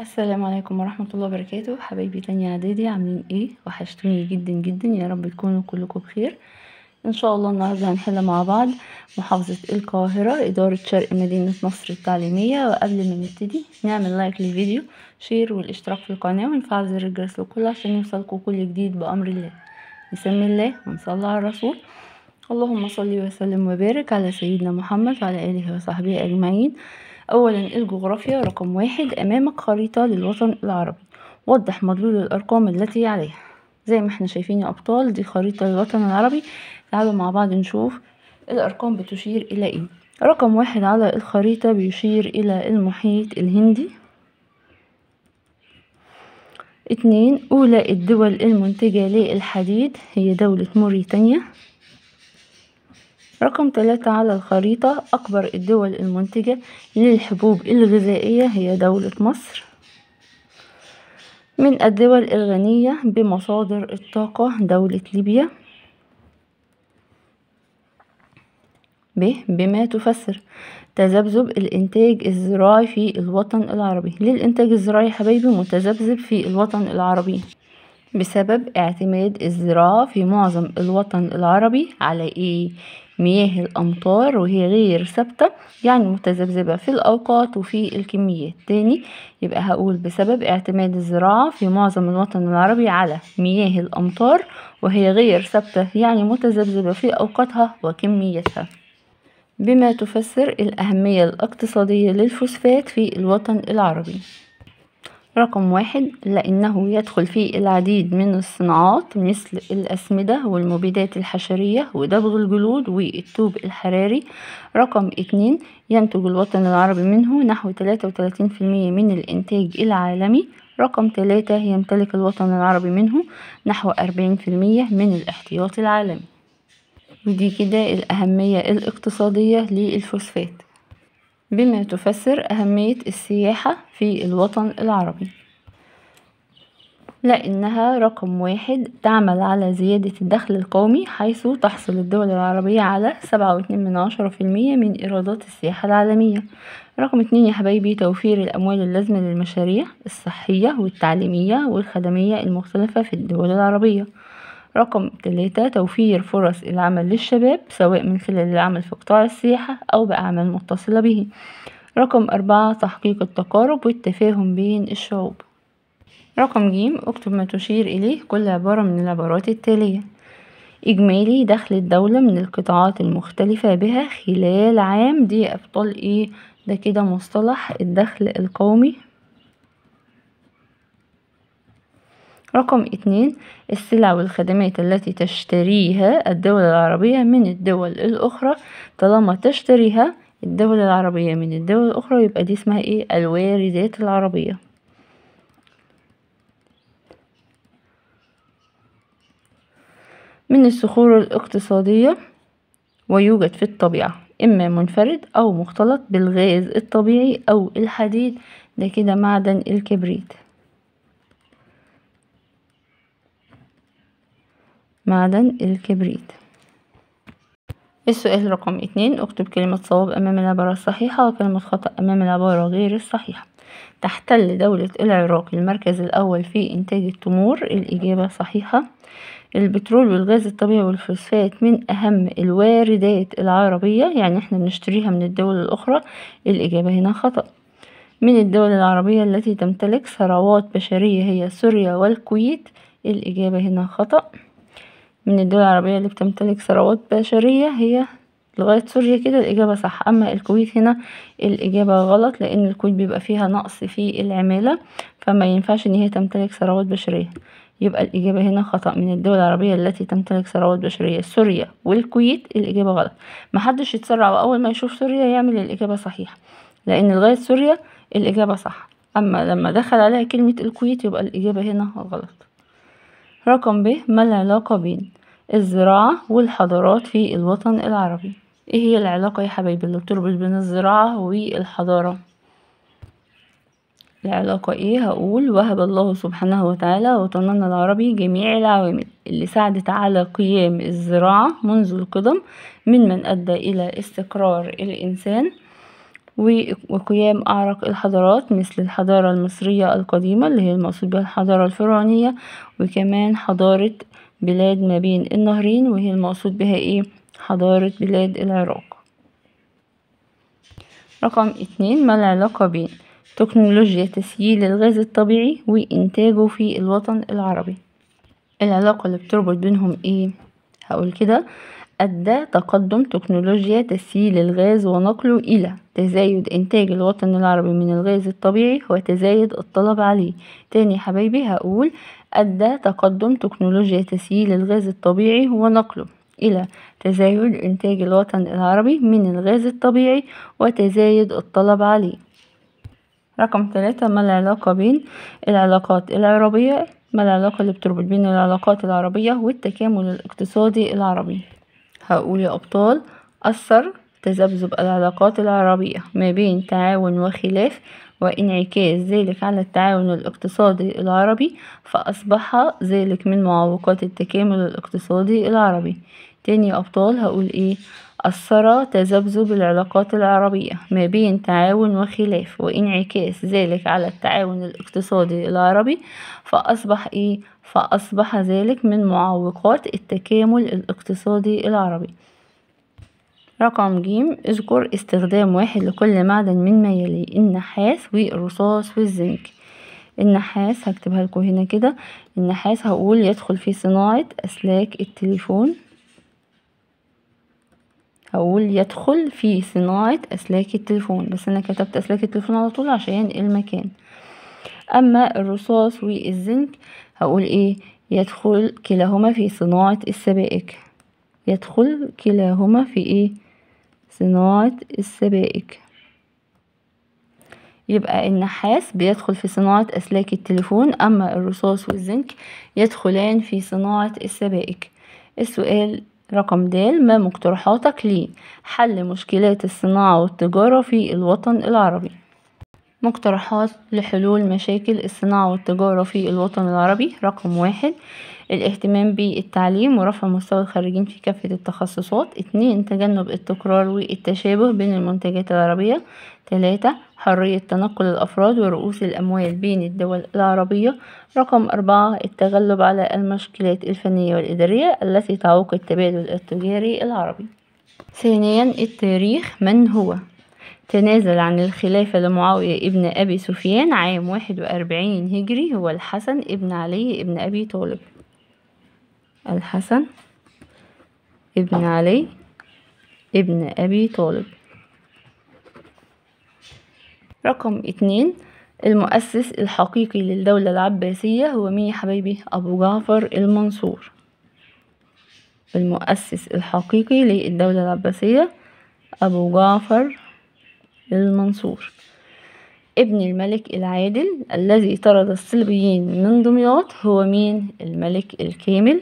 السلام عليكم ورحمة الله وبركاته حبايبي تانية اعدادي عاملين ايه وحشتوني جدا جدا يا رب تكونوا كلكم بخير ان شاء الله النهاردة هنحل مع بعض محافظة القاهرة ادارة شرق مدينة نصر التعليمية وقبل ما نبتدي نعمل لايك للفيديو شير والاشتراك في القناة ونفعل زر الجرس لكل عشان يوصلكوا كل جديد بأمر الله نسمي الله ونصلي على الرسول اللهم صلي وسلم وبارك على سيدنا محمد وعلى آله وصحبه أجمعين أولا الجغرافيا رقم واحد أمامك خريطة للوطن العربي وضح مدلول الأرقام التي عليها زي ما احنا شايفين يا أبطال دي خريطة للوطن العربي تعالوا مع بعض نشوف الأرقام بتشير إلى إيه رقم واحد على الخريطة بيشير إلى المحيط الهندي اتنين أولى الدول المنتجة للحديد هي دولة موريتانيا رقم ثلاثة على الخريطة أكبر الدول المنتجة للحبوب الغذائية هي دولة مصر من الدول الغنية بمصادر الطاقة دولة ليبيا ب بما تفسر تذبذب الإنتاج الزراعي في الوطن العربي للإنتاج الزراعي حبايبي متذبذب في الوطن العربي بسبب اعتماد الزراعة في معظم الوطن العربي على إيه مياه الأمطار وهي غير ثابتة يعني متذبذبة في الأوقات وفي الكميات تاني يبقى هقول بسبب اعتماد الزراعة في معظم الوطن العربي على مياه الأمطار وهي غير ثابتة يعني متذبذبة في أوقاتها وكميتها بما تفسر الأهمية الاقتصادية للفوسفات في الوطن العربي رقم واحد لأنه يدخل فيه العديد من الصناعات مثل الأسمدة والمبيدات الحشرية ودبغ الجلود والتوب الحراري رقم اتنين ينتج الوطن العربي منه نحو تلاتة وتلاتين في المية من الإنتاج العالمي رقم تلاتة يمتلك الوطن العربي منه نحو أربعين في المية من الاحتياط العالمي ودي كده الأهمية الاقتصادية للفوسفات بما تفسر أهمية السياحة في الوطن العربي لأنها رقم واحد تعمل على زيادة الدخل القومي حيث تحصل الدول العربية على سبعة واتنين من عشرة في المية من إيرادات السياحة العالمية رقم اتنين يا حبايبي توفير الأموال اللازمة للمشاريع الصحية والتعليمية والخدمية المختلفة في الدول العربية رقم تلاتة توفير فرص العمل للشباب سواء من خلال العمل في قطاع السياحة أو بأعمال متصلة به رقم أربعة تحقيق التقارب والتفاهم بين الشعوب رقم ج اكتب ما تشير إليه كل عبارة من العبارات التالية إجمالي دخل الدولة من القطاعات المختلفة بها خلال عام دي أبطال إيه ده كده مصطلح الدخل القومي رقم اتنين السلع والخدمات التي تشتريها الدول العربية من الدول الأخرى طالما تشتريها الدولة العربية من الدول الأخرى يبقى دي اسمها ايه الواردات العربية من الصخور الاقتصادية ويوجد في الطبيعة إما منفرد أو مختلط بالغاز الطبيعي أو الحديد ده كده معدن الكبريت معدن الكبريت السؤال رقم اتنين اكتب كلمة صواب أمام العبارة الصحيحة وكلمة خطأ أمام العبارة غير الصحيحة تحتل دولة العراق المركز الأول في إنتاج التمور الإجابة صحيحة البترول والغاز الطبيعي والفوسفات من أهم الواردات العربية يعني احنا بنشتريها من الدول الأخرى الإجابة هنا خطأ من الدول العربية التي تمتلك ثروات بشرية هي سوريا والكويت الإجابة هنا خطأ من الدول العربية اللي بتمتلك ثروات بشرية هي لغاية سوريا كده الإجابة صح أما الكويت هنا الإجابة غلط لأن الكويت بيبقى فيها نقص في العمالة فما ينفعش إن هي تمتلك ثروات بشرية يبقى الإجابة هنا خطأ من الدول العربية التي تمتلك ثروات بشرية سوريا والكويت الإجابة غلط محدش يتسرع وأول ما يشوف سوريا يعمل الإجابة صحيحة لأن لغاية سوريا الإجابة صح أما لما دخل عليها كلمة الكويت يبقى الإجابة هنا غلط رقم ب ما العلاقة بين الزراعة والحضارات في الوطن العربي ايه هي العلاقة يا حبايبي اللي بتربط بين الزراعة والحضارة العلاقة ايه هقول وهب الله سبحانه وتعالى وطننا العربي جميع العوامل اللي ساعدت على قيام الزراعة منذ القدم من أدى إلى استقرار الإنسان وقيام أعرق الحضارات مثل الحضارة المصرية القديمة اللي هي المقصود بها الحضارة الفرعونية وكمان حضارة بلاد ما بين النهرين وهي المقصود بها ايه حضارة بلاد العراق رقم اتنين ما العلاقة بين تكنولوجيا تسييل الغاز الطبيعي وإنتاجه في الوطن العربي العلاقة اللي بتربط بينهم ايه هقول كده أدى تقدم تكنولوجيا تسييل الغاز ونقله إلى تزايد إنتاج الوطن العربي من الغاز الطبيعي وتزايد الطلب عليه تاني حبايبي هقول أدى تقدم تكنولوجيا تسييل الغاز الطبيعي ونقله إلى تزايد إنتاج الوطن العربي من الغاز الطبيعي وتزايد الطلب عليه رقم ثلاثة ما العلاقة بين العلاقات العربية ما العلاقة اللي بتربط بين العلاقات العربية والتكامل الاقتصادي العربي هقول يا أبطال أثر تذبذب العلاقات العربية ما بين تعاون وخلاف وانعكاس ذلك على التعاون الاقتصادي العربي فأصبح ذلك من معوقات التكامل الاقتصادي العربي تاني أبطال هقول إيه أثر تذبذب العلاقات العربية ما بين تعاون وخلاف وانعكاس ذلك على التعاون الاقتصادي العربي فأصبح إيه فأصبح ذلك من معوقات التكامل الاقتصادي العربي رقم ج اذكر استخدام واحد لكل معدن من ما يلي النحاس والرصاص والزنك النحاس هكتبها لكم هنا كده النحاس هقول يدخل في صناعة أسلاك التليفون هقول يدخل في صناعة أسلاك التليفون بس أنا كتبت أسلاك التليفون على طول عشان المكان أما الرصاص والزنك هقول إيه يدخل كلاهما في صناعة السبائك يدخل كلاهما في إيه صناعة السبائك يبقى النحاس بيدخل في صناعة أسلاك التليفون أما الرصاص والزنك يدخلان في صناعة السبائك السؤال رقم د ما مقترحاتك لحل مشكلات الصناعة والتجارة في الوطن العربي مقترحات لحلول مشاكل الصناعة والتجارة في الوطن العربي رقم واحد الاهتمام بالتعليم ورفع مستوى الخريجين في كافة التخصصات اتنين تجنب التكرار والتشابه بين المنتجات العربية تلاتة حرية تنقل الأفراد ورؤوس الأموال بين الدول العربية رقم أربعة التغلب على المشكلات الفنية والإدارية التي تعوق التبادل التجاري العربي ثانيا التاريخ من هو تنازل عن الخلافة لمعاوية ابن أبي سفيان عام واحد وأربعين هجري هو الحسن ابن علي ابن أبي طالب الحسن ابن علي ابن أبي طالب رقم اتنين المؤسس الحقيقي للدولة العباسية هو مين يا أبو جعفر المنصور المؤسس الحقيقي للدولة العباسية أبو جعفر المنصور ابن الملك العادل الذي طرد الصليبيين من دمياط هو مين الملك الكامل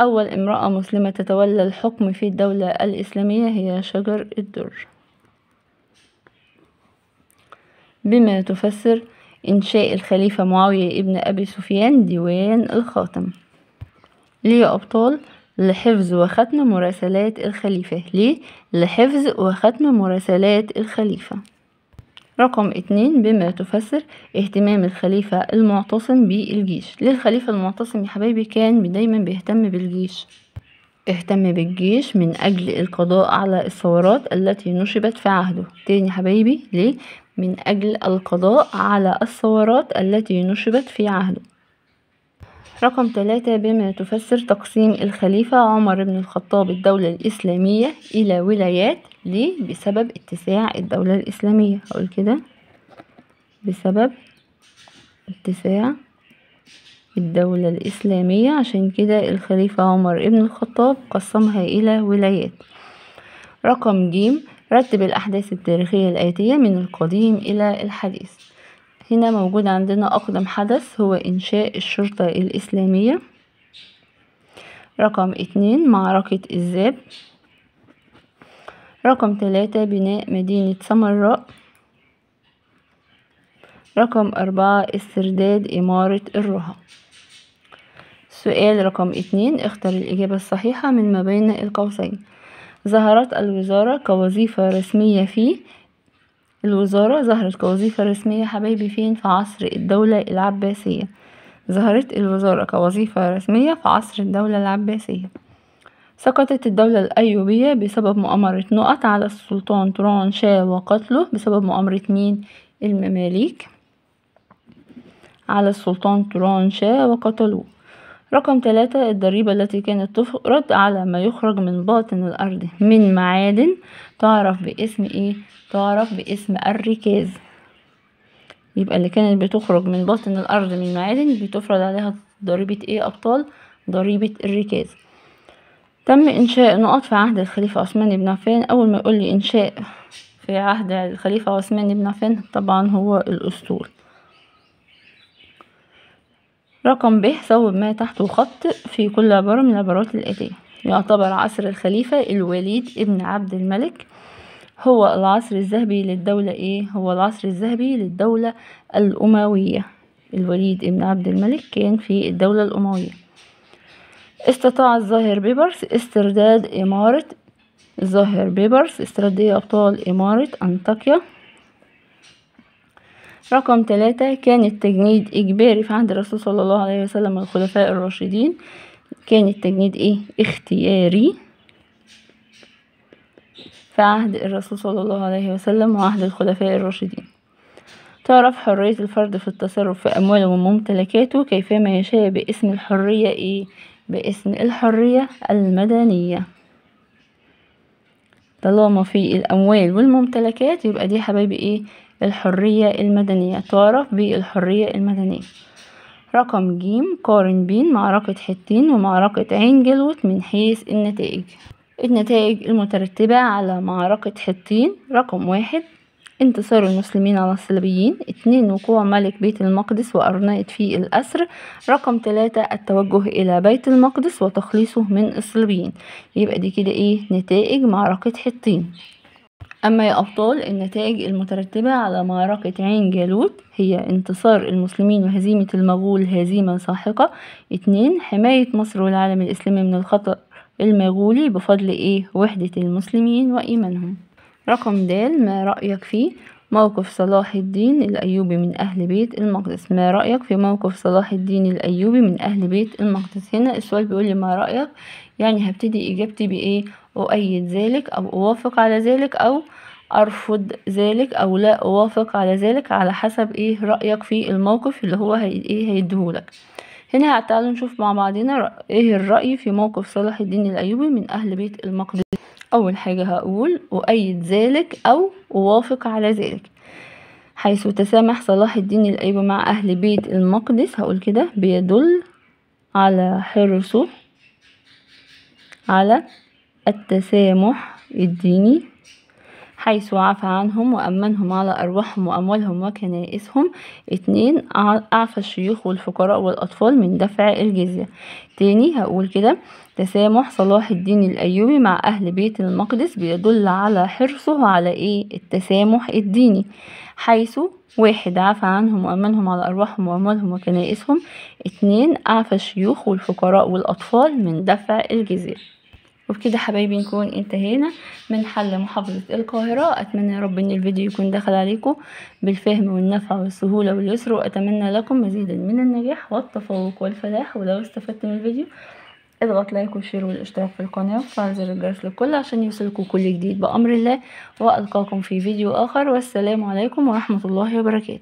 أول امرأة مسلمة تتولى الحكم في الدولة الإسلامية هي شجر الدر بما تفسر إنشاء الخليفة معاوية ابن أبي سفيان ديوان الخاتم ليه أبطال لحفظ وختم مراسلات الخليفة ليه لحفظ وختم مراسلات الخليفة رقم اتنين بما تفسر اهتمام الخليفة المعتصم بالجيش ليه الخليفة المعتصم يا حبايبي كان دايما بيهتم بالجيش اهتم بالجيش من أجل القضاء على الثورات التي نشبت في عهده تاني يا حبايبي ليه من أجل القضاء على الثورات التي نشبت في عهده رقم تلاتة بما تفسر تقسيم الخليفة عمر بن الخطاب الدولة الإسلامية إلى ولايات ليه بسبب اتساع الدولة الإسلامية هقول كده بسبب اتساع الدولة الإسلامية عشان كده الخليفة عمر بن الخطاب قسمها إلى ولايات رقم ج رتب الأحداث التاريخية الآتية من القديم إلى الحديث هنا موجود عندنا أقدم حدث هو إنشاء الشرطة الإسلامية رقم اتنين معركة الذاب رقم تلاتة بناء مدينة سمراء رقم أربعة استرداد إمارة الرها سؤال رقم اتنين اختر الإجابة الصحيحة من ما بين القوسين ظهرت الوزارة كوظيفة رسمية في الوزارة ظهرت كوظيفة رسمية حبايبي فين في عصر الدولة العباسية ظهرت الوزارة كوظيفة رسمية في عصر الدولة العباسية سقطت الدولة الأيوبية بسبب مؤامرة نقط على السلطان طران شاه وقتله بسبب مؤامرة مين المماليك على السلطان طران شاه وقتلوه رقم ثلاثة الضريبة التي كانت تفرض على ما يخرج من باطن الأرض من معادن تعرف باسم إيه؟ تعرف باسم الركاز يبقى اللي كانت بتخرج من باطن الأرض من معادن بتفرض عليها ضريبة إيه أبطال؟ ضريبة الركاز تم إنشاء نقط في عهد الخليفة عثمان بن عفان أول ما يقول لي إنشاء في عهد الخليفة عثمان بن عفان طبعا هو الأسطول رقم ب ثوب ما تحته خط في كل عبارة من العبارات الآتية يعتبر عصر الخليفة الوليد ابن عبد الملك هو العصر الذهبي للدولة ايه هو العصر الذهبي للدولة الأموية الوليد ابن عبد الملك كان في الدولة الأموية استطاع الظاهر بيبرس استرداد إمارة الظاهر بيبرس استرداد أبطال إمارة أنطاكيا رقم ثلاثة كان التجنيد إجباري إيه في عهد الرسول صلى الله عليه وسلم الخلفاء الراشدين كان التجنيد إيه اختياري في عهد الرسول صلى الله عليه وسلم وعهد الخلفاء الراشدين تعرف حرية الفرد في التصرف في أمواله وممتلكاته كيفما يشاء باسم الحرية إيه باسم الحرية المدنية طالما في الأموال والممتلكات يبقى دي حبايبي إيه الحرية المدنية تعرف بالحرية المدنية رقم ج قارن بين معركة حطين ومعركة عين جلوت من حيث النتائج النتائج المترتبة على معركة حطين رقم واحد انتصار المسلمين على الصليبيين اتنين وقوع ملك بيت المقدس وأرنائت في الأسر رقم تلاتة التوجه إلى بيت المقدس وتخليصه من الصليبيين يبقى دي كده ايه نتائج معركة حطين أما يا أبطال النتائج المترتبة على معركة عين جالوت هي انتصار المسلمين وهزيمة المغول هزيمة ساحقة اتنين حماية مصر والعالم الإسلامي من الخطر المغولي بفضل إيه وحدة المسلمين وإيمانهم رقم د ما رأيك فيه موقف صلاح الدين الأيوبي من أهل بيت المقدس ما رأيك في موقف صلاح الدين الأيوبي من أهل بيت المقدس هنا السؤال بيقول لي ما رأيك يعني هبتدي إجابتي بإيه أؤيد ذلك أو أوافق على ذلك أو أرفض ذلك أو لا أوافق على ذلك على حسب إيه رأيك في الموقف اللي هو هي إيه هيديهولك هنا تعالوا نشوف مع بعضنا إيه الرأي في موقف صلاح الدين الأيوبي من أهل بيت المقدس أول حاجة هقول أؤيد ذلك أو أوافق على ذلك حيث تسامح صلاح الدين الأيوبي مع أهل بيت المقدس هقول كده بيدل على حرصه على التسامح الديني حيث عفى عنهم وأمنهم على أرواحهم وأموالهم وكنائسهم اتنين أعفى الشيوخ والفقراء والأطفال من دفع الجزية تاني هقول كده تسامح صلاح الدين الأيوبي مع أهل بيت المقدس بيدل على حرصه على إيه التسامح الديني حيث واحد عفى عنهم وأمنهم على أرواحهم وأموالهم وكنائسهم اتنين أعفى الشيوخ والفقراء والأطفال من دفع الجزية وبكده حبايبي نكون انتهينا من حل محافظة القاهرة أتمنى يا رب أن الفيديو يكون دخل عليكم بالفهم والنفع والسهولة واليسر وأتمنى لكم مزيدا من النجاح والتفوق والفلاح ولو استفدت من الفيديو اضغط لايك وشير والاشتراك في القناة وفعل زر الجرس للكل عشان يوصلكوا كل جديد بأمر الله وألقاكم في فيديو آخر والسلام عليكم ورحمة الله وبركاته